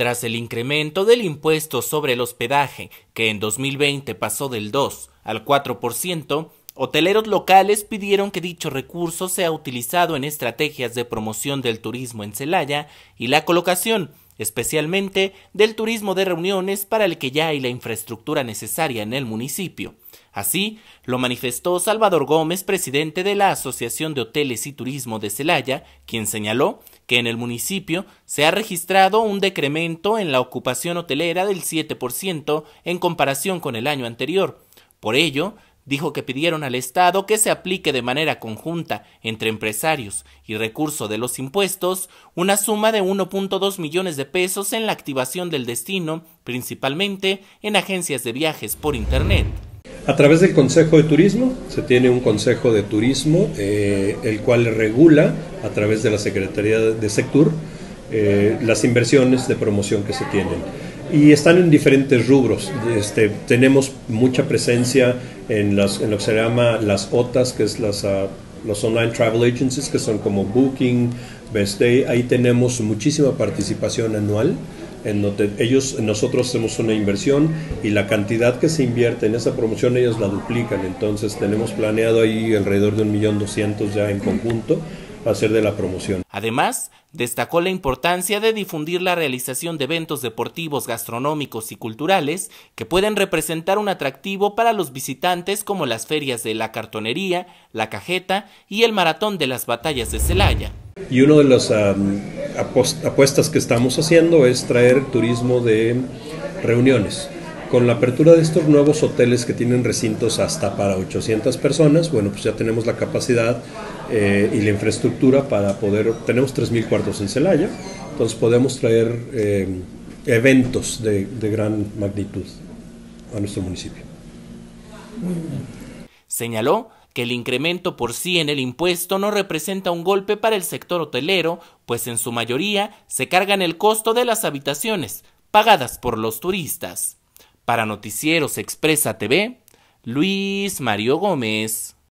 Tras el incremento del impuesto sobre el hospedaje, que en 2020 pasó del 2 al 4%, hoteleros locales pidieron que dicho recurso sea utilizado en estrategias de promoción del turismo en Celaya y la colocación especialmente del turismo de reuniones para el que ya hay la infraestructura necesaria en el municipio. Así lo manifestó Salvador Gómez, presidente de la Asociación de Hoteles y Turismo de Celaya, quien señaló que en el municipio se ha registrado un decremento en la ocupación hotelera del 7% en comparación con el año anterior. Por ello, dijo que pidieron al Estado que se aplique de manera conjunta entre empresarios y recurso de los impuestos una suma de 1.2 millones de pesos en la activación del destino, principalmente en agencias de viajes por Internet. A través del Consejo de Turismo, se tiene un Consejo de Turismo, eh, el cual regula a través de la Secretaría de Sector eh, las inversiones de promoción que se tienen y están en diferentes rubros. Este, tenemos mucha presencia en, las, en lo que se llama las OTAs, que es las, ah, los Online Travel Agencies, que son como Booking, Best Day. Ahí tenemos muchísima participación anual. En ellos, nosotros hacemos una inversión y la cantidad que se invierte en esa promoción ellos la duplican. Entonces tenemos planeado ahí alrededor de un millón doscientos ya en conjunto hacer de la promoción. Además, destacó la importancia de difundir la realización de eventos deportivos, gastronómicos y culturales que pueden representar un atractivo para los visitantes como las ferias de la cartonería, la cajeta y el maratón de las batallas de Celaya. Y una de las apuestas que estamos haciendo es traer turismo de reuniones con la apertura de estos nuevos hoteles que tienen recintos hasta para 800 personas, bueno, pues ya tenemos la capacidad eh, y la infraestructura para poder, tenemos 3.000 cuartos en Celaya, entonces podemos traer eh, eventos de, de gran magnitud a nuestro municipio. Señaló que el incremento por sí en el impuesto no representa un golpe para el sector hotelero, pues en su mayoría se cargan el costo de las habitaciones, pagadas por los turistas. Para Noticieros Expresa TV, Luis Mario Gómez.